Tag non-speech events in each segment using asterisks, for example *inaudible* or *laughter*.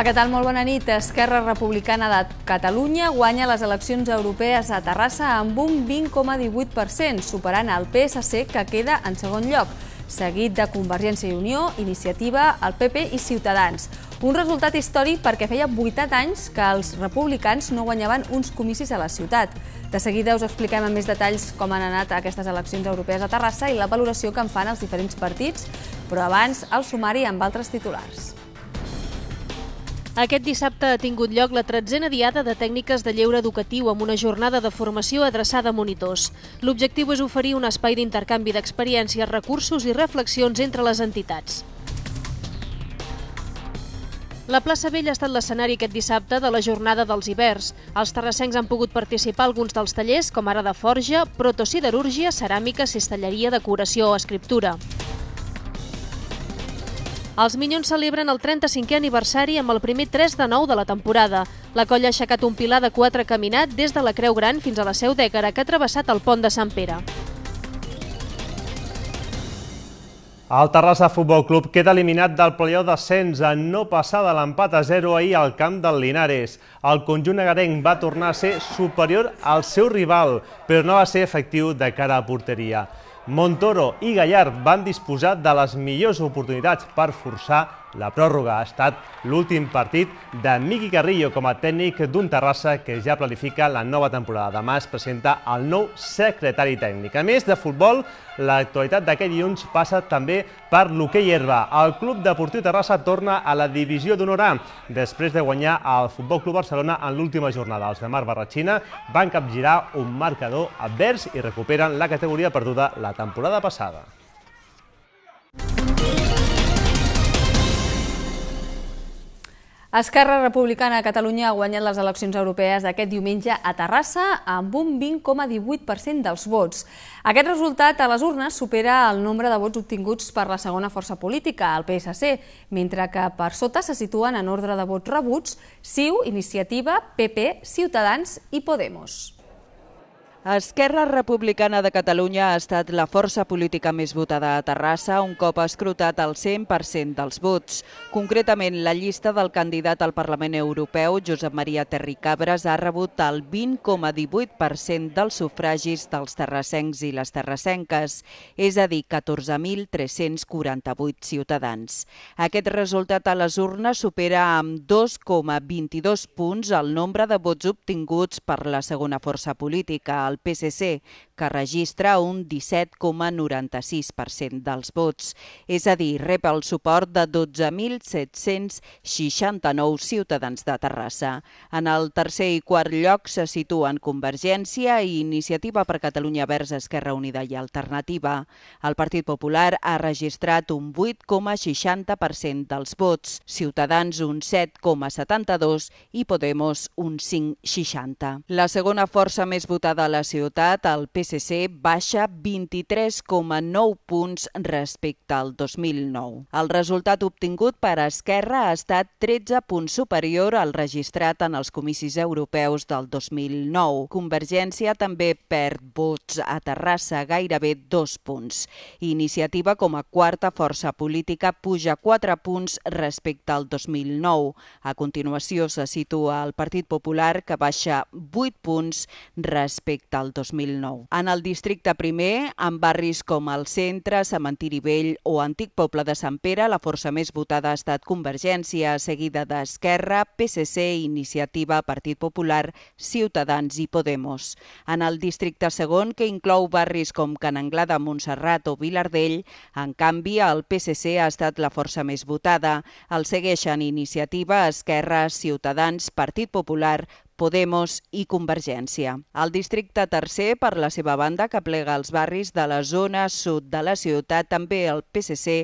Hola, què tal? Molt bona nit. Esquerra Republicana de Catalunya guanya les eleccions europees a Terrassa amb un 20,18%, superant el PSC, que queda en segon lloc, seguit de Convergència i Unió, Iniciativa, el PP i Ciutadans. Un resultat històric perquè feia 80 anys que els republicans no guanyaven uns comicis a la ciutat. De seguida us expliquem amb més detalls com han anat aquestes eleccions europees a Terrassa i la valoració que en fan els diferents partits, però abans el sumari amb altres titulars. Aquest dissabte ha tingut lloc la tretzena diada de tècniques de lleure educatiu amb una jornada de formació adreçada a monitors. L'objectiu és oferir un espai d'intercanvi d'experiències, recursos i reflexions entre les entitats. La plaça Vella ha estat l'escenari aquest dissabte de la jornada dels hiverns. Els terrassencs han pogut participar alguns dels tallers, com ara de forja, protosiderúrgia, ceràmica, cistelleria, decoració o escriptura. Els Minyons celebren el 35è aniversari amb el primer 3 de 9 de la temporada. La colla ha aixecat un pilar de 4 caminat des de la Creu Gran fins a la Seu d'Ègara, que ha travessat el pont de Sant Pere. El Terrassa Futbol Club queda eliminat del playoff descens en no passar de l'empat a 0 ahir al camp del Linares. El conjunt agarenc va tornar a ser superior al seu rival, però no va ser efectiu de cara a porteria. Montoro i Gallard van disposar de les millors oportunitats per forçar la pròrroga ha estat l'últim partit de Miqui Carrillo com a tècnic d'un Terrassa que ja planifica la nova temporada. Demà es presenta el nou secretari tècnic. A més de futbol, l'actualitat d'aquest dilluns passa també per l'hoquei herba. El Club Deportiu Terrassa torna a la divisió d'honor després de guanyar el Futbol Club Barcelona en l'última jornada. Els de Mar Barratxina van capgirar un marcador advers i recuperen la categoria perduda la temporada passada. Esquerra Republicana a Catalunya ha guanyat les eleccions europees d'aquest diumenge a Terrassa amb un 20,18% dels vots. Aquest resultat a les urnes supera el nombre de vots obtinguts per la segona força política, el PSC, mentre que per sota se situen en ordre de vots rebuts CiU, Iniciativa, PP, Ciutadans i Podemos. Esquerra Republicana de Catalunya ha estat la força política més votada a Terrassa un cop ha escrutat el 100% dels vots. Concretament, la llista del candidat al Parlament Europeu, Josep Maria Terricabres, ha rebut el 20,18% dels sufragis dels terrassencs i les terrassenques, és a dir, 14.348 ciutadans. Aquest resultat a les urnes supera amb 2,22 punts el nombre de vots obtinguts per la segona força política, el PSC, que registra un 17,96% dels vots, és a dir, rep el suport de 12.769 ciutadans de Terrassa. En el tercer i quart lloc se situen Convergència i Iniciativa per Catalunya Verge Esquerra Unida i Alternativa. El Partit Popular ha registrat un 8,60% dels vots, Ciutadans un 7,72 i Podemos un 5,60. La segona força més votada a la la ciutat, el PSC baixa 23,9 punts respecte al 2009. El resultat obtingut per Esquerra ha estat 13 punts superior al registrat en els comicis europeus del 2009. Convergència també perd vots a Terrassa gairebé dos punts. Iniciativa com a quarta força política puja 4 punts respecte al 2009. A continuació se situa el Partit Popular que baixa 8 punts respecte respecte al 2009. En el districte primer, en barris com el Centre, Cementiri Vell o Antic Poble de Sant Pere, la força més votada ha estat Convergència, seguida d'Esquerra, PSC, Iniciativa, Partit Popular, Ciutadans i Podemos. En el districte segon, que inclou barris com Can Anglada, Montserrat o Vilardell, en canvi, el PSC ha estat la força més votada. El segueixen Iniciativa, Esquerra, Ciutadans, Partit Popular, Podemos i Convergència. El districte tercer, per la seva banda, que plega els barris de la zona sud de la ciutat, també el PSC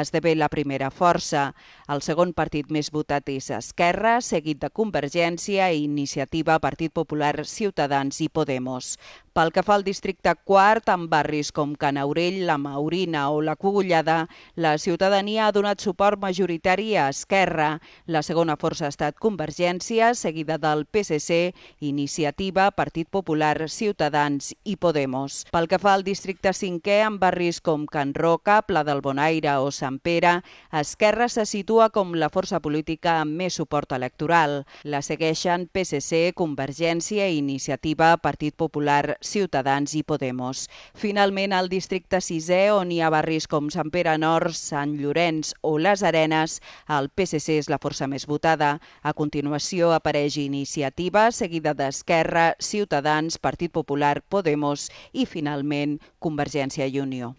esdevé la primera força. El segon partit més votat és Esquerra, seguit de Convergència i Iniciativa, Partit Popular, Ciutadans i Podemos. Pel que fa al districte quart, amb barris com Canaurell, la Maurina o la Cogullada, la ciutadania ha donat suport majoritari a Esquerra. La segona força ha estat Convergència, seguida del PSC PSC, Iniciativa, Partit Popular, Ciutadans i Podemos. Pel que fa al districte 5è, en barris com Can Roca, Pla del Bonaire o Sant Pere, Esquerra se situa com la força política amb més suport electoral. La segueixen PSC, Convergència, Iniciativa, Partit Popular, Ciutadans i Podemos. Finalment, al districte 6è, on hi ha barris com Sant Pere Nord, Sant Llorenç o Les Arenes, el PSC és la força més votada. A continuació apareix Iniciativa, va seguida d'Esquerra, Ciutadans, Partit Popular, Podemos i, finalment, Convergència i Unió.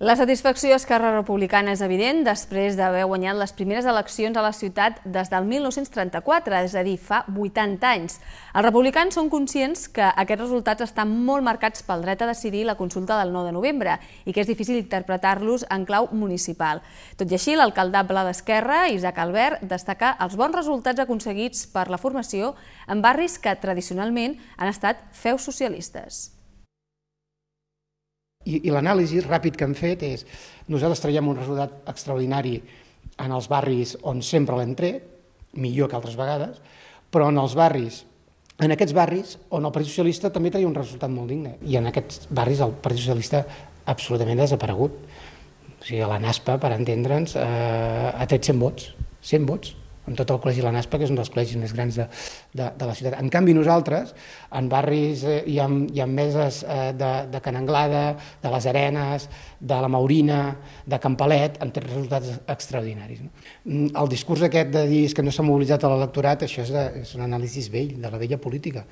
La satisfacció d'Esquerra Esquerra Republicana és evident després d'haver guanyat les primeres eleccions a la ciutat des del 1934, és a dir, fa 80 anys. Els republicans són conscients que aquests resultats estan molt marcats pel dret a decidir la consulta del 9 de novembre i que és difícil interpretar-los en clau municipal. Tot i així, l'alcaldable d'Esquerra, Isaac Albert, destaca els bons resultats aconseguits per la formació en barris que tradicionalment han estat feus socialistes. I, i l'anàlisi ràpid que hem fet és, nosaltres traiem un resultat extraordinari en els barris on sempre l'hem tret, millor que altres vegades, però en els barris en aquests barris on el Partit Socialista també traia un resultat molt digne i en aquests barris el Partit Socialista absolutament desaparegut. O sigui, la NASPA, per entendre'ns, eh, ha tret 100 vots, 100 vots amb tot el col·legi de la Naspa, que és un dels col·legis més grans de, de, de la ciutat. En canvi, nosaltres, en barris eh, i, en, i en meses eh, de, de Can Anglada, de les Arenes, de la Maurina, de Campalet, han tret resultats extraordinaris. No? Mm, el discurs aquest de dir que no s'ha mobilitzat l'electorat, això és, de, és un anàlisi vell, de la vella política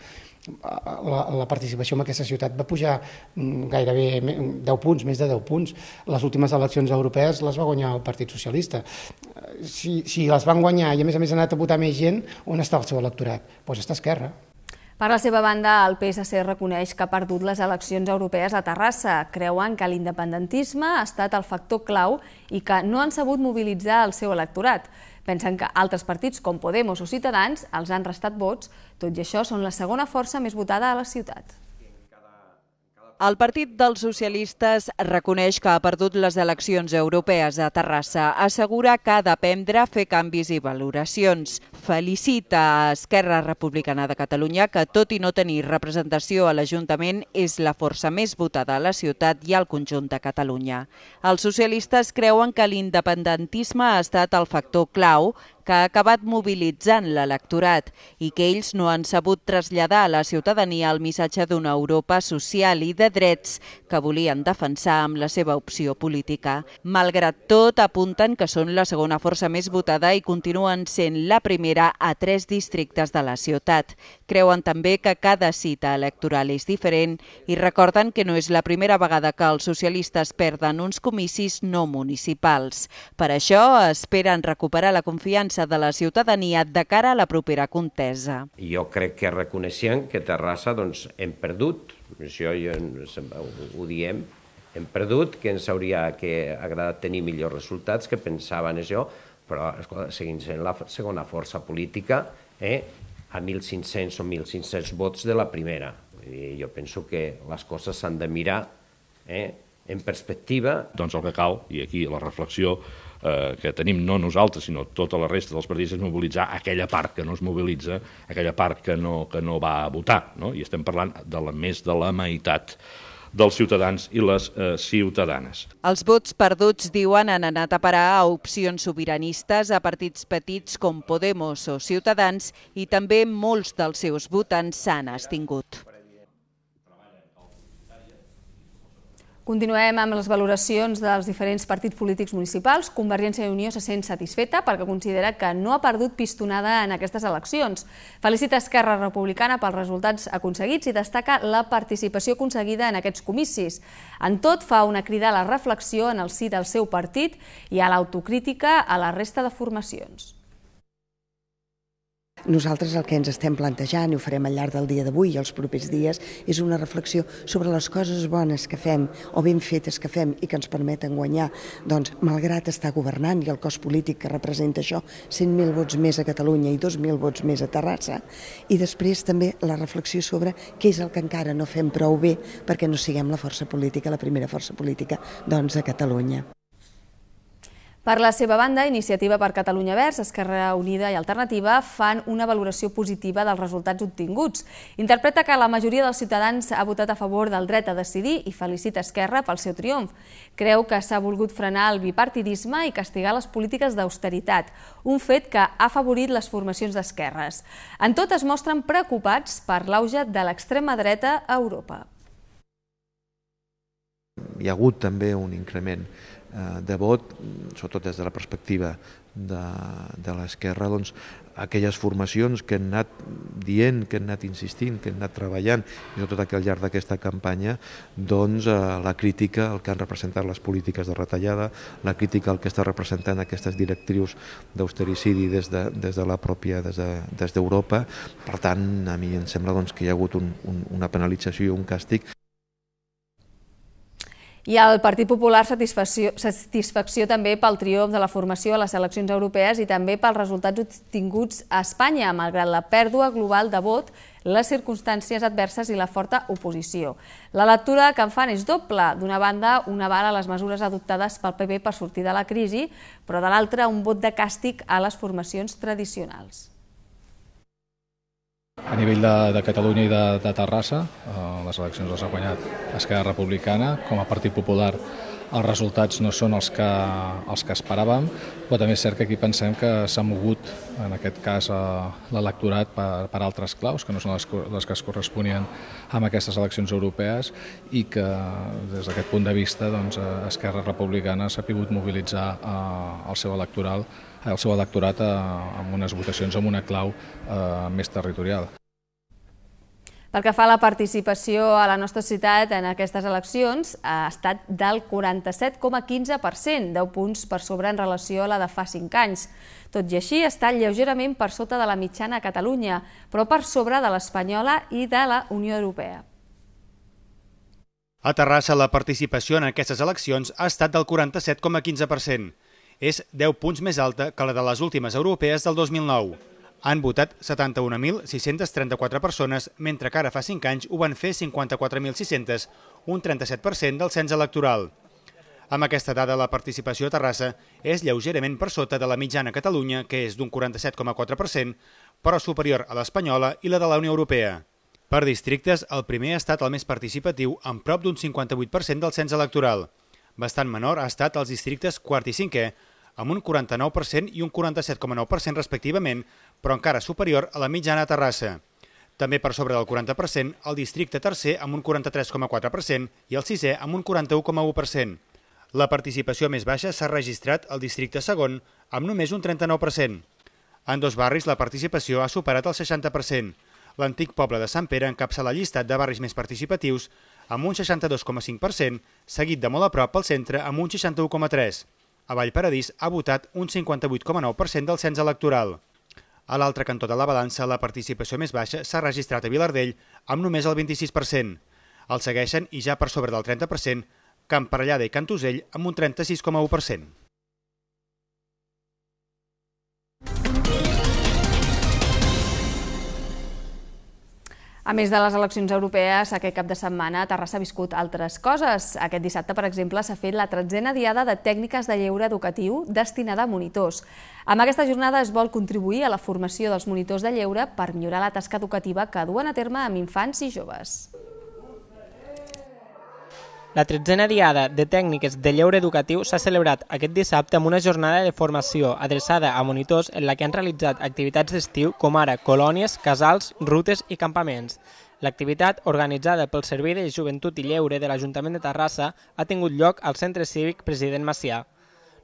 la, la participació en aquesta ciutat va pujar mm, gairebé 10 punts, més de 10 punts. Les últimes eleccions europees les va guanyar el Partit Socialista. Eh, si, si les van guanyar i a més a més ha anat a votar més gent, on està el seu electorat? Doncs pues està a Esquerra. Per la seva banda, el PSC reconeix que ha perdut les eleccions europees a Terrassa. Creuen que l'independentisme ha estat el factor clau i que no han sabut mobilitzar el seu electorat. Pensen que altres partits, com Podemos o Ciutadans, els han restat vots, tot i això són la segona força més votada a la ciutat. El Partit dels Socialistes reconeix que ha perdut les eleccions europees a Terrassa. Assegura que ha d'aprendre a fer canvis i valoracions. Felicita a Esquerra Republicana de Catalunya que, tot i no tenir representació a l'Ajuntament, és la força més votada a la ciutat i al conjunt de Catalunya. Els socialistes creuen que l'independentisme ha estat el factor clau que ha acabat mobilitzant l'electorat i que ells no han sabut traslladar a la ciutadania el missatge d'una Europa social i de drets que volien defensar amb la seva opció política. Malgrat tot, apunten que són la segona força més votada i continuen sent la primera a tres districtes de la ciutat. Creuen també que cada cita electoral és diferent i recorden que no és la primera vegada que els socialistes perden uns comicis no municipals. Per això esperen recuperar la confiança de la ciutadania de cara a la propera contesa. Jo crec que reconeixem que Terrassa doncs, hem perdut, això jo, ho diem, hem perdut, que ens hauria que agradat tenir millors resultats, que pensaven això, però escolta, seguint sent la segona força política eh, a 1.500 o 1.500 vots de la primera. I jo penso que les coses s'han de mirar eh, en perspectiva. Doncs el que cal, i aquí la reflexió eh, que tenim no nosaltres, sinó tota la resta dels partits, és mobilitzar aquella part que no es mobilitza, aquella part que no, que no va a votar. No? I estem parlant de la més de la meitat dels ciutadans i les eh, ciutadanes. Els vots perduts, diuen, han anat a parar a opcions sobiranistes, a partits petits com Podemos o Ciutadans i també molts dels seus votants s'han abstingut. Continuem amb les valoracions dels diferents partits polítics municipals. Convergència i Unió se sent satisfeta perquè considera que no ha perdut pistonada en aquestes eleccions. Felicita Esquerra Republicana pels resultats aconseguits i destaca la participació aconseguida en aquests comicis. En tot, fa una crida a la reflexió en el sí del seu partit i a l'autocrítica a la resta de formacions. Nosaltres el que ens estem plantejant, i ho farem al llarg del dia d'avui i els propers dies, és una reflexió sobre les coses bones que fem o ben fetes que fem i que ens permeten guanyar, doncs, malgrat estar governant i el cos polític que representa això, 100.000 vots més a Catalunya i 2.000 vots més a Terrassa, i després també la reflexió sobre què és el que encara no fem prou bé perquè no siguem la força política, la primera força política, doncs, a Catalunya. Per la seva banda, Iniciativa per Catalunya Verds, Esquerra Unida i Alternativa fan una valoració positiva dels resultats obtinguts. Interpreta que la majoria dels ciutadans ha votat a favor del dret a decidir i felicita Esquerra pel seu triomf. Creu que s'ha volgut frenar el bipartidisme i castigar les polítiques d'austeritat, un fet que ha afavorit les formacions d'esquerres. En tot es mostren preocupats per l'auge de l'extrema dreta a Europa. Hi ha hagut també un increment eh, de vot, sobretot des de la perspectiva de, de l'esquerra, doncs, aquelles formacions que han anat dient, que han anat insistint, que han anat treballant, i sobretot al llarg d'aquesta campanya, doncs, eh, la crítica al que han representat les polítiques de retallada, la crítica al que està representant aquestes directrius d'austericidi des, de, des de la pròpia, des d'Europa. De, per tant, a mi em sembla doncs, que hi ha hagut un, un, una penalització i un càstig i el Partit Popular satisfacció, satisfacció també pel triomf de la formació a les eleccions europees i també pels resultats obtinguts a Espanya, malgrat la pèrdua global de vot, les circumstàncies adverses i la forta oposició. La lectura que en fan és doble. D'una banda, una vara a les mesures adoptades pel PP per sortir de la crisi, però de l'altra, un vot de càstig a les formacions tradicionals. A nivell de, de Catalunya i de, de Terrassa, eh, les eleccions les ha guanyat Esquerra Republicana. Com a Partit Popular els resultats no són els que, els que esperàvem, però també és cert que aquí pensem que s'ha mogut, en aquest cas, eh, l'electorat per, per altres claus, que no són les, les que es corresponien amb aquestes eleccions europees, i que des d'aquest punt de vista doncs, eh, Esquerra Republicana s'ha pogut mobilitzar eh, el seu electoral el seu electorat eh, amb unes votacions amb una clau eh, més territorial. Pel que fa a la participació a la nostra ciutat en aquestes eleccions, ha estat del 47,15%, 10 punts per sobre en relació a la de fa 5 anys. Tot i així, està lleugerament per sota de la mitjana a Catalunya, però per sobre de l'espanyola i de la Unió Europea. A Terrassa, la participació en aquestes eleccions ha estat del 47,15% és 10 punts més alta que la de les últimes europees del 2009. Han votat 71.634 persones, mentre que ara fa 5 anys ho van fer 54.600, un 37% del cens electoral. Amb aquesta dada, la participació a Terrassa és lleugerament per sota de la mitjana a Catalunya, que és d'un 47,4%, però superior a l'espanyola i la de la Unió Europea. Per districtes, el primer ha estat el més participatiu, amb prop d'un 58% del cens electoral. Bastant menor ha estat els districtes quart i cinquè, amb un 49% i un 47,9% respectivament, però encara superior a la mitjana Terrassa. També per sobre del 40%, el districte tercer amb un 43,4% i el sisè amb un 41,1%. La participació més baixa s'ha registrat al districte segon, amb només un 39%. En dos barris la participació ha superat el 60%. L'antic poble de Sant Pere encapça la llista de barris més participatius amb un 62,5%, seguit de molt a prop al centre amb un 61,3% a Vallparadís ha votat un 58,9% del cens electoral. A l'altre cantó de la balança, la participació més baixa s'ha registrat a Vilardell amb només el 26%. El segueixen i ja per sobre del 30%, Camparellada i Cantusell amb un 36,1%. A més de les eleccions europees, aquest cap de setmana Terrassa ha viscut altres coses. Aquest dissabte, per exemple, s'ha fet la tretzena diada de tècniques de lleure educatiu destinada a monitors. Amb aquesta jornada es vol contribuir a la formació dels monitors de lleure per millorar la tasca educativa que duen a terme amb infants i joves. La tretzena Diada de Tècniques de Lleure Educatiu s'ha celebrat aquest dissabte amb una jornada de formació adreçada a monitors en la que han realitzat activitats d'estiu com ara colònies, casals, rutes i campaments. L'activitat, organitzada pel Servei de Joventut i Lleure de l'Ajuntament de Terrassa, ha tingut lloc al Centre Cívic President Macià.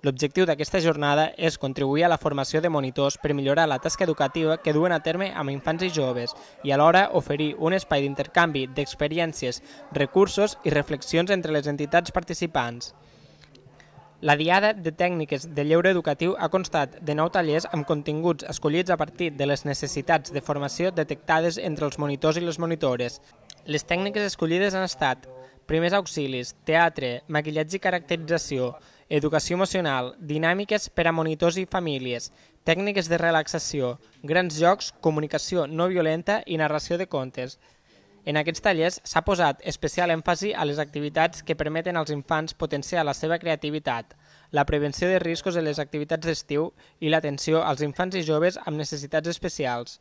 L'objectiu d'aquesta jornada és contribuir a la formació de monitors per millorar la tasca educativa que duen a terme amb infants i joves i alhora oferir un espai d'intercanvi d'experiències, recursos i reflexions entre les entitats participants. La Diada de Tècniques de Lleure Educatiu ha constat de nou tallers amb continguts escollits a partir de les necessitats de formació detectades entre els monitors i les monitores. Les tècniques escollides han estat primers auxilis, teatre, maquillatge i caracterització, educació emocional, dinàmiques per a monitors i famílies, tècniques de relaxació, grans jocs, comunicació no violenta i narració de contes. En aquests tallers s'ha posat especial èmfasi a les activitats que permeten als infants potenciar la seva creativitat, la prevenció de riscos en les activitats d'estiu i l'atenció als infants i joves amb necessitats especials.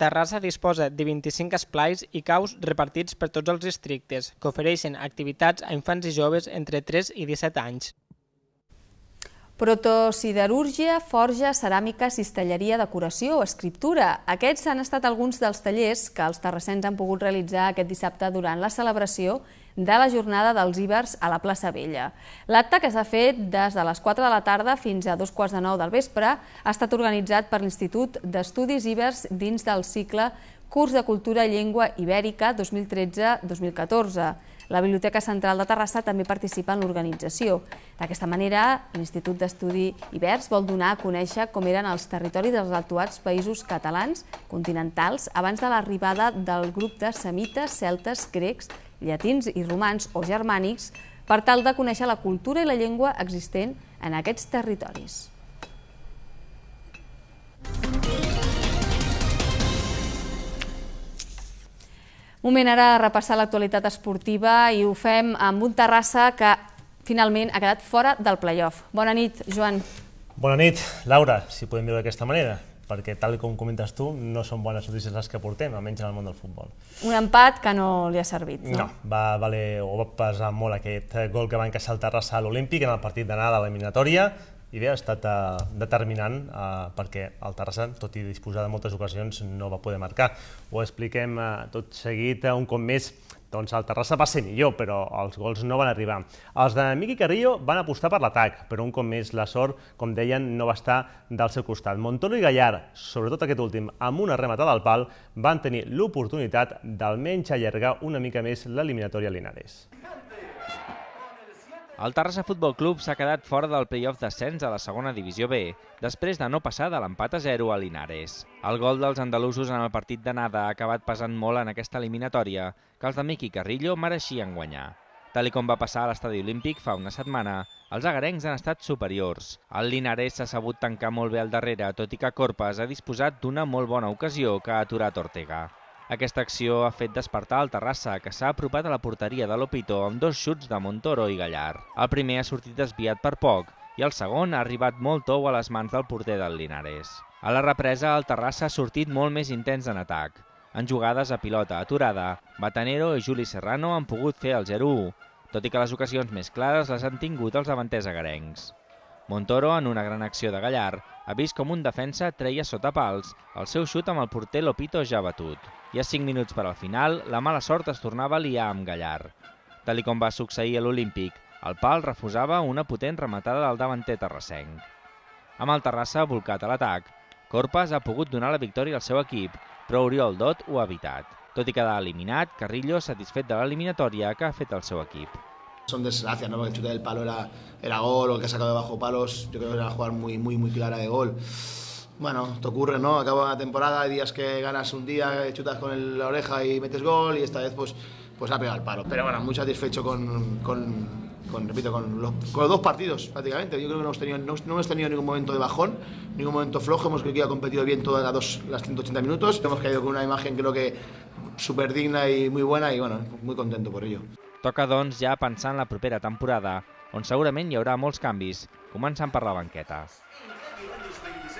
Terrassa disposa de 25 esplais i caus repartits per tots els districtes, que ofereixen activitats a infants i joves entre 3 i 17 anys. Protosiderúrgia, forja, ceràmica, cistelleria, decoració, escriptura. Aquests han estat alguns dels tallers que els terrassens han pogut realitzar aquest dissabte durant la celebració de la jornada dels Ibers a la plaça Vella. L'acte que s'ha fet des de les 4 de la tarda fins a dos quarts de nou del vespre ha estat organitzat per l'Institut d'Estudis Ibers dins del cicle Curs de Cultura i Llengua Ibèrica 2013-2014. La Biblioteca Central de Terrassa també participa en l'organització. D'aquesta manera, l'Institut d'Estudi Ibers vol donar a conèixer com eren els territoris dels actuats països catalans continentals abans de l'arribada del grup de semites, celtes, grecs, llatins i romans o germànics per tal de conèixer la cultura i la llengua existent en aquests territoris. Música Moment ara a repassar l'actualitat esportiva i ho fem amb un Terrassa que finalment ha quedat fora del playoff. Bona nit, Joan. Bona nit, Laura, si podem dir-ho d'aquesta manera perquè tal com comentes tu, no són bones notícies les que portem, almenys en el món del futbol. Un empat que no li ha servit, no? No, va, valer, o va pesar molt aquest gol que va encaixar el Terrassa a l'Olímpic en el partit d'anada a l'eliminatòria, idea ha estat uh, determinant uh, perquè el Terrassa, tot i disposar de moltes ocasions, no va poder marcar. Ho expliquem uh, tot seguit uh, un cop més doncs el Terrassa va ser millor, però els gols no van arribar. Els de Miqui Carrillo van apostar per l'atac, però un cop més la sort, com deien, no va estar del seu costat. Montoro i Gallar, sobretot aquest últim, amb una rematada al pal, van tenir l'oportunitat d'almenys allargar una mica més l'eliminatòria a Linares. El Terrassa Futbol Club s'ha quedat fora del playoff d'ascens a la segona divisió B, després de no passar de l'empat a 0 a Linares. El gol dels andalusos en el partit d'anada ha acabat pesant molt en aquesta eliminatòria, que els de Miqui Carrillo mereixien guanyar. Tal com va passar a l'estadi olímpic fa una setmana, els agarencs han estat superiors. El Linares s'ha sabut tancar molt bé al darrere, tot i que Corpes ha disposat d'una molt bona ocasió que ha aturat Ortega. Aquesta acció ha fet despertar el Terrassa, que s'ha apropat a la porteria de l'Opito amb dos xuts de Montoro i Gallar. El primer ha sortit desviat per poc i el segon ha arribat molt tou a les mans del porter del Linares. A la represa, el Terrassa ha sortit molt més intens en atac. En jugades a pilota aturada, Batanero i Juli Serrano han pogut fer el 0-1, tot i que les ocasions més clares les han tingut els davanters agarencs. Montoro, en una gran acció de Gallar, ha vist com un defensa treia sota pals el seu xut amb el porter Lopito ja batut. I a 5 minuts per al final, la mala sort es tornava a liar amb Gallar. Tal com va succeir a l'Olímpic, el pal refusava una potent rematada del davanter terrassenc. Amb el Terrassa volcat a l'atac, Corpes ha pogut donar la victòria al seu equip, però Oriol Dot ho ha evitat. Tot i quedar eliminat, Carrillo satisfet de l'eliminatòria que ha fet el seu equip. Son desgracias, ¿no? Porque el chute del palo era, era gol, o el que ha sacado de bajo palos, yo creo que era jugar muy, muy, muy clara de gol. Bueno, te ocurre, ¿no? Acaba la temporada, hay días que ganas un día, eh, chutas con la oreja y metes gol, y esta vez pues, pues ha pegado el palo. Pero bueno, muy satisfecho con, con, repito, con los, con dos partidos prácticamente. Yo creo que no hemos, tenido, no, hemos tenido ningún momento de bajón, ningún momento flojo. Hemos creo que ha competido bien todas las, dos, las 180 minutos. Hemos caído con una imagen creo que súper digna y muy buena y bueno, muy contento por ello. Toca, doncs, ja pensar en la propera temporada, on segurament hi haurà molts canvis, començant per la banqueta.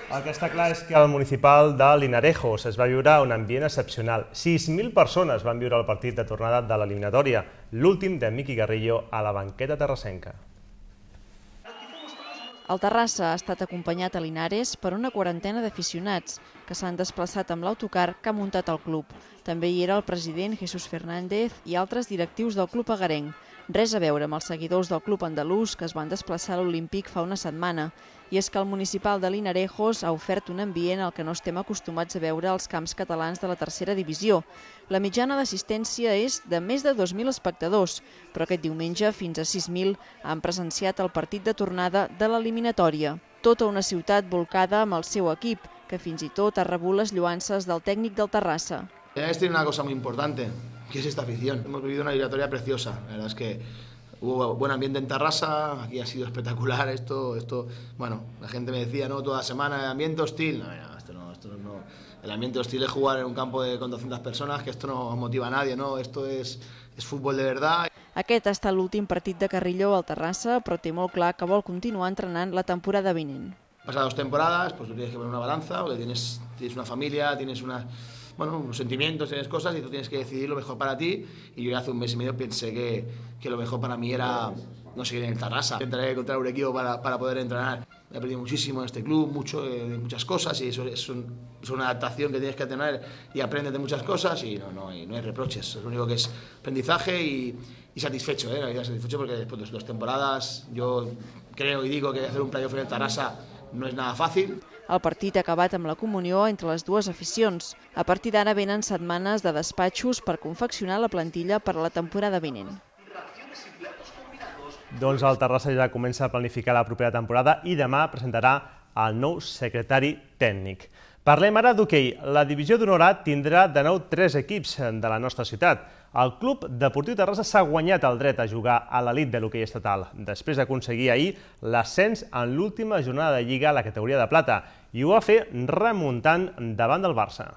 El que està clar és que el municipal de Linarejos es va viure un ambient excepcional. 6.000 persones van viure el partit de tornada de l'eliminatòria, l'últim de Miqui Garrillo a la banqueta terrassenca. El Terrassa ha estat acompanyat a Linares per una quarantena d'aficionats que s'han desplaçat amb l'autocar que ha muntat el club. També hi era el president Jesús Fernández i altres directius del club agarenc. Res a veure amb els seguidors del club andalús que es van desplaçar a l'Olímpic fa una setmana. I és que el municipal de Linarejos ha ofert un ambient al que no estem acostumats a veure als camps catalans de la tercera divisió. La mitjana d'assistència és de més de 2.000 espectadors, però aquest diumenge fins a 6.000 han presenciat el partit de tornada de l'eliminatòria. Tota una ciutat volcada amb el seu equip, que fins i tot ha rebut les lluances del tècnic del Terrassa. Este tiene una cosa muy importante, que es esta afición. Hemos vivido una eliminatoria preciosa. La verdad es que Hubo buen ambiente en Terrassa, aquí ha sido espectacular esto, esto, bueno, la gente me decía, ¿no? Toda semana, ambiente hostil, no, no, esto no, esto no, el ambiente hostil es jugar en un campo de, con 200 personas, que esto no motiva a nadie, ¿no? Esto es, es fútbol de verdad. Aquest ha estat l'últim partit de Carrillo al Terrassa, però té molt clar que vol continuar entrenant la temporada vinent. Pasadas dos temporadas, pues tú tienes que poner una balanza, porque tienes, tienes una familia, tienes una... bueno, unos sentimientos, tienes cosas y tú tienes que decidir lo mejor para ti. Y yo hace un mes y medio pensé que, que lo mejor para mí era no seguir en el Tarrasa, intentaré encontrar un equipo para, para poder entrenar. He aprendido muchísimo en este club, mucho, eh, de muchas cosas y eso es, una adaptación que tienes que tener y aprendes de muchas cosas y no, no, hay reproches, lo único que es aprendizaje y, y satisfecho, ¿eh? satisfecho porque después de dos temporadas yo creo y digo que hacer un playoff en el Tarrasa no es nada fácil. El partit ha acabat amb la comunió entre les dues aficions. A partir d'ara venen setmanes de despatxos per confeccionar la plantilla per a la temporada vinent. Doncs el Terrassa ja comença a planificar la propera temporada i demà presentarà el nou secretari tècnic. Parlem ara d'hoquei. La divisió d'honorat tindrà de nou tres equips de la nostra ciutat. El Club Deportiu Terrassa s'ha guanyat el dret a jugar a l'elit de l'hoquei estatal, després d'aconseguir ahir l'ascens en l'última jornada de Lliga a la categoria de plata, i ho va fer remuntant davant del Barça.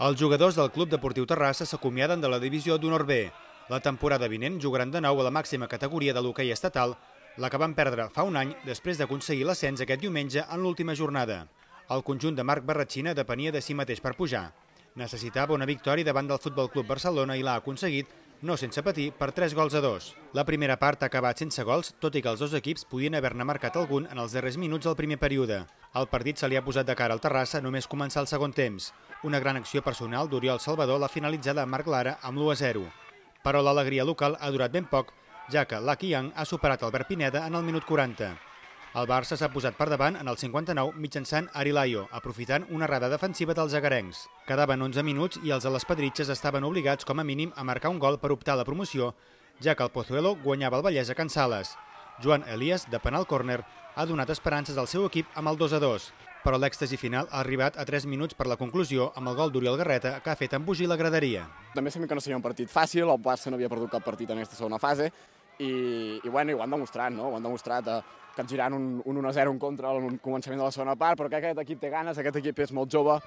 Els jugadors del Club Deportiu Terrassa s'acomiaden de la divisió d'honor B. La temporada vinent jugaran de nou a la màxima categoria de l'hoquei estatal la que van perdre fa un any després d'aconseguir l'ascens aquest diumenge en l'última jornada. El conjunt de Marc Barratxina depenia de si mateix per pujar. Necessitava una victòria davant del Futbol Club Barcelona i l'ha aconseguit, no sense patir, per 3 gols a 2. La primera part ha acabat sense gols, tot i que els dos equips podien haver-ne marcat algun en els darrers minuts del primer període. El partit se li ha posat de cara al Terrassa només començar el segon temps. Una gran acció personal d'Oriol Salvador l'ha finalitzada Marc Lara amb l'1-0. Però l'alegria local ha durat ben poc, ja que Young ha superat Albert Pineda en el minut 40. El Barça s'ha posat per davant en el 59 mitjançant Laio, aprofitant una errada defensiva dels agarencs. Quedaven 11 minuts i els de les Pedritxes estaven obligats com a mínim a marcar un gol per optar a la promoció, ja que el Pozuelo guanyava el Vallès a Can Sales. Joan Elias, de penal córner, ha donat esperances al seu equip amb el 2-2 però l'èxtasi final ha arribat a 3 minuts per la conclusió amb el gol d'Oriol Garreta que ha fet embogir la graderia. També sembla que no seria un partit fàcil, el Barça no havia perdut cap partit en aquesta segona fase i, i, bueno, i ho han demostrat, no? ho han demostrat eh, que girant un, un 1-0 en contra al començament de la segona part, però que aquest equip té ganes, aquest equip és molt jove,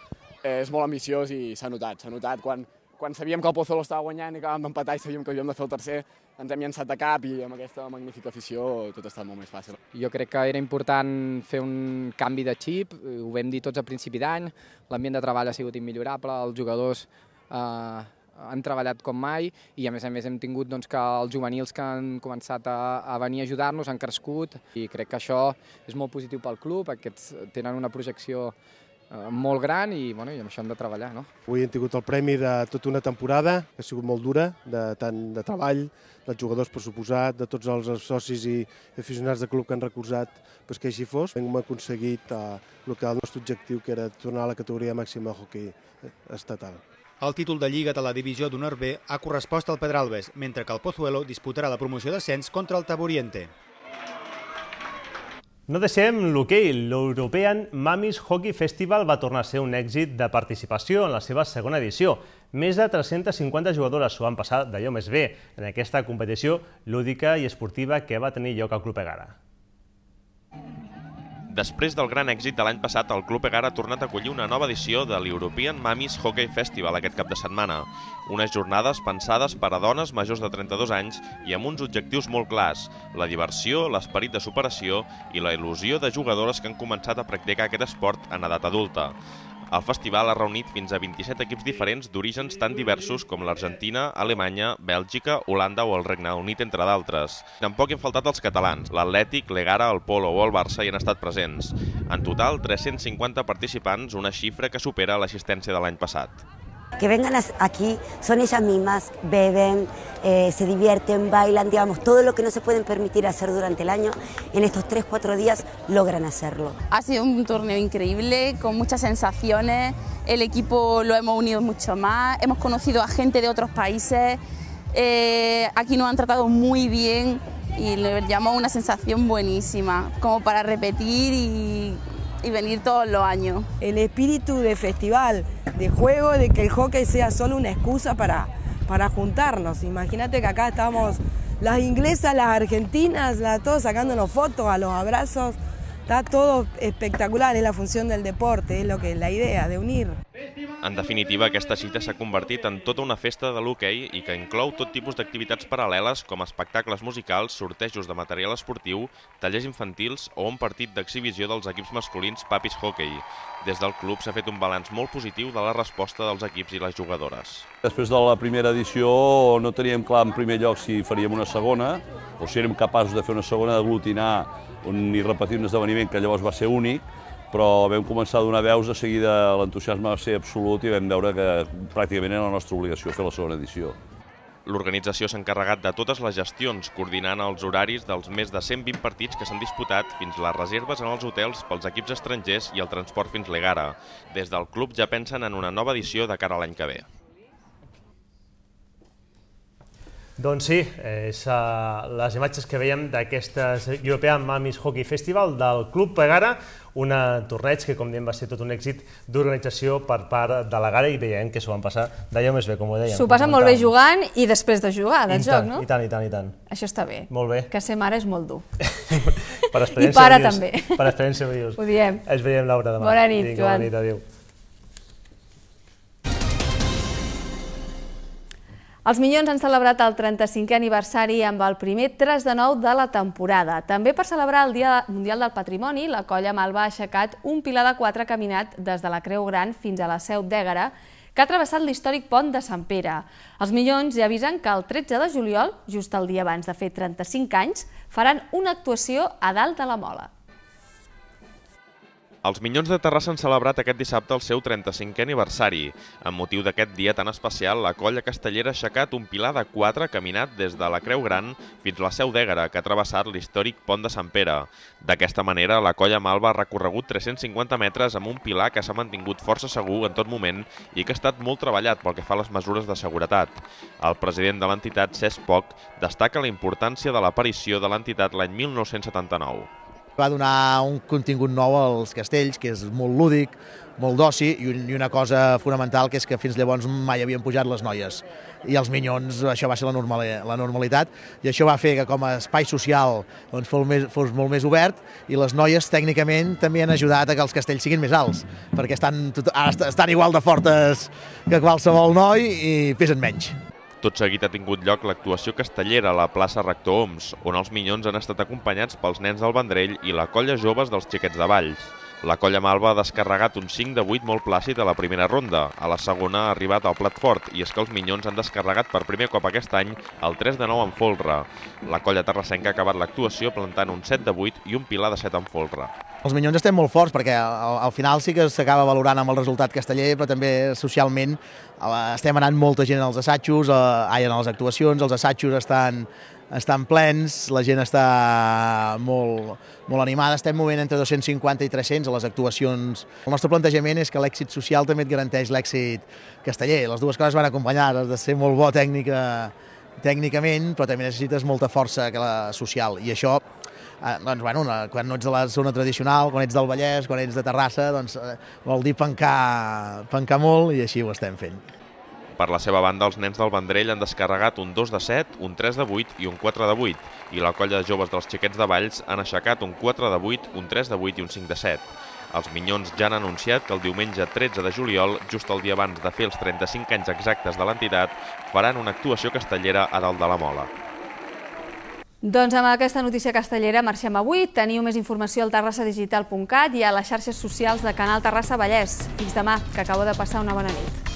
eh, és molt ambiciós i s'ha notat, s'ha notat quan, quan sabíem que el Pozuelo estava guanyant i acabàvem d'empatar i sabíem que havíem de fer el tercer, ens hem llançat de cap i amb aquesta magnífica afició tot ha estat molt més fàcil. Jo crec que era important fer un canvi de xip, ho vam dir tots a principi d'any, l'ambient de treball ha sigut immillorable, els jugadors eh, han treballat com mai i a més a més hem tingut doncs, que els juvenils que han començat a, a venir a ajudar-nos han crescut i crec que això és molt positiu pel club, aquests tenen una projecció Eh, molt gran i, bueno, i amb això hem de treballar. No? Avui hem tingut el premi de tota una temporada, que ha sigut molt dura, de tant de treball, dels jugadors, per suposat, de tots els socis i aficionats de club que han recolzat pues, que així fos. Hem aconseguit eh, el que el nostre objectiu, que era tornar a la categoria màxima de hockey eh, estatal. El títol de Lliga de la divisió d'Honor B ha correspost al Pedralbes, mentre que el Pozuelo disputarà la promoció d'ascens contra el Taboriente. No deixem l'hoquei. L'European Mamis Hockey Festival va tornar a ser un èxit de participació en la seva segona edició. Més de 350 jugadores s'ho van passar d'allò més bé en aquesta competició lúdica i esportiva que va tenir lloc al Club Egara. Després del gran èxit de l'any passat, el Club Egara ha tornat a acollir una nova edició de l'European Mamis Hockey Festival aquest cap de setmana. Unes jornades pensades per a dones majors de 32 anys i amb uns objectius molt clars, la diversió, l'esperit de superació i la il·lusió de jugadores que han començat a practicar aquest esport en edat adulta. El festival ha reunit fins a 27 equips diferents d'orígens tan diversos com l'Argentina, Alemanya, Bèlgica, Holanda o el Regne Unit, entre d'altres. Tampoc han faltat els catalans. L'Atlètic, l'Egara, el Polo o el Barça hi han estat presents. En total, 350 participants, una xifra que supera l'assistència de l'any passat. Que vengan aquí, son ellas mismas, beben, eh, se divierten, bailan, digamos, todo lo que no se pueden permitir hacer durante el año, en estos 3, 4 días logran hacerlo. Ha sido un torneo increíble, con muchas sensaciones, el equipo lo hemos unido mucho más, hemos conocido a gente de otros países, eh, aquí nos han tratado muy bien y le llamó una sensación buenísima, como para repetir y y venir todos los años. El espíritu de festival, de juego, de que el hockey sea solo una excusa para, para juntarnos. Imagínate que acá estamos las inglesas, las argentinas, las, todos sacándonos fotos a los abrazos. Está todo espectacular, es la función del deporte, es lo que la idea de unir. En definitiva, aquesta cita s'ha convertit en tota una festa de l'hoquei i que inclou tot tipus d'activitats paral·leles com espectacles musicals, sortejos de material esportiu, tallers infantils o un partit d'exhibició dels equips masculins Papis Hockey. Des del club s'ha fet un balanç molt positiu de la resposta dels equips i les jugadores. Després de la primera edició no teníem clar en primer lloc si faríem una segona o si érem capaços de fer una segona d'aglutinar un irrepetit un esdeveniment que llavors va ser únic, però vam començar a donar veus, de seguida l'entusiasme va ser absolut i vam veure que pràcticament era la nostra obligació fer la segona edició. L'organització s'ha encarregat de totes les gestions, coordinant els horaris dels més de 120 partits que s'han disputat fins les reserves en els hotels pels equips estrangers i el transport fins l'Egara. Des del club ja pensen en una nova edició de cara a l'any que ve. Doncs sí, és uh, les imatges que veiem d'aquesta European Mamis Hockey Festival del Club Pegara, un torneig que, com diem, va ser tot un èxit d'organització per part de la Gara i veiem que s'ho van passar d'allò més bé, com ho dèiem. S'ho passen molt bé jugant i després de jugar, del I joc, tant, no? I tant, i tant, i tant. Això està bé. Molt bé. Que ser mare és molt dur. *laughs* per experiència I pare dius, també. Per experiència ho dius. Ho diem. Ens veiem, Laura, demà. Bona nit, Vinga, Joan. Bona nit, adéu. Els Minyons han celebrat el 35è aniversari amb el primer 3 de 9 de la temporada. També per celebrar el Dia Mundial del Patrimoni, la colla Malva ha aixecat un pilar de 4 caminat des de la Creu Gran fins a la Seu d'Ègara, que ha travessat l'històric pont de Sant Pere. Els Minyons ja avisen que el 13 de juliol, just el dia abans de fer 35 anys, faran una actuació a dalt de la Mola. Els Minyons de Terrassa han celebrat aquest dissabte el seu 35è aniversari. Amb motiu d'aquest dia tan especial, la colla castellera ha aixecat un pilar de quatre caminat des de la Creu Gran fins a la Seu d'Ègara, que ha travessat l'històric pont de Sant Pere. D'aquesta manera, la colla malva ha recorregut 350 metres amb un pilar que s'ha mantingut força segur en tot moment i que ha estat molt treballat pel que fa a les mesures de seguretat. El president de l'entitat, Cesc Poc, destaca la importància de l'aparició de l'entitat l'any 1979. Va donar un contingut nou als castells, que és molt lúdic, molt d'oci i una cosa fonamental que és que fins llavors mai havien pujat les noies i els minyons, això va ser la, normal, la normalitat i això va fer que com a espai social doncs, fos, més, fos molt més obert i les noies tècnicament també han ajudat a que els castells siguin més alts perquè estan, estan igual de fortes que qualsevol noi i pesen menys. Tot seguit ha tingut lloc l'actuació castellera a la plaça Rector Oms, on els minyons han estat acompanyats pels nens del Vendrell i la colla joves dels xiquets de Valls. La colla malva ha descarregat un 5 de 8 molt plàcid a la primera ronda. A la segona ha arribat al plat fort i és que els Minyons han descarregat per primer cop aquest any el 3 de 9 en folre. La colla terrassenca ha acabat l'actuació plantant un 7 de 8 i un pilar de 7 en folre. Els Minyons estem molt forts perquè al, al final sí que s'acaba valorant amb el resultat casteller, però també socialment eh, estem anant molta gent als assajos, eh, en les actuacions, els assajos estan estan plens, la gent està molt, molt animada, estem movent entre 250 i 300 a les actuacions. El nostre plantejament és que l'èxit social també et garanteix l'èxit casteller, les dues coses van acompanyades, has de ser molt bo tècnica, tècnicament, però també necessites molta força que la social, i això eh, doncs, bueno, quan no ets de la zona tradicional, quan ets del Vallès, quan ets de Terrassa, doncs eh, vol dir pencar, pencar molt i així ho estem fent. Per la seva banda, els nens del Vendrell han descarregat un 2 de 7, un 3 de 8 i un 4 de 8, i la colla de joves dels xiquets de Valls han aixecat un 4 de 8, un 3 de 8 i un 5 de 7. Els Minyons ja han anunciat que el diumenge 13 de juliol, just el dia abans de fer els 35 anys exactes de l'entitat, faran una actuació castellera a dalt de la Mola. Doncs amb aquesta notícia castellera marxem avui. Teniu més informació al terrassadigital.cat i a les xarxes socials de Canal Terrassa Vallès. Fins demà, que acabo de passar una bona nit.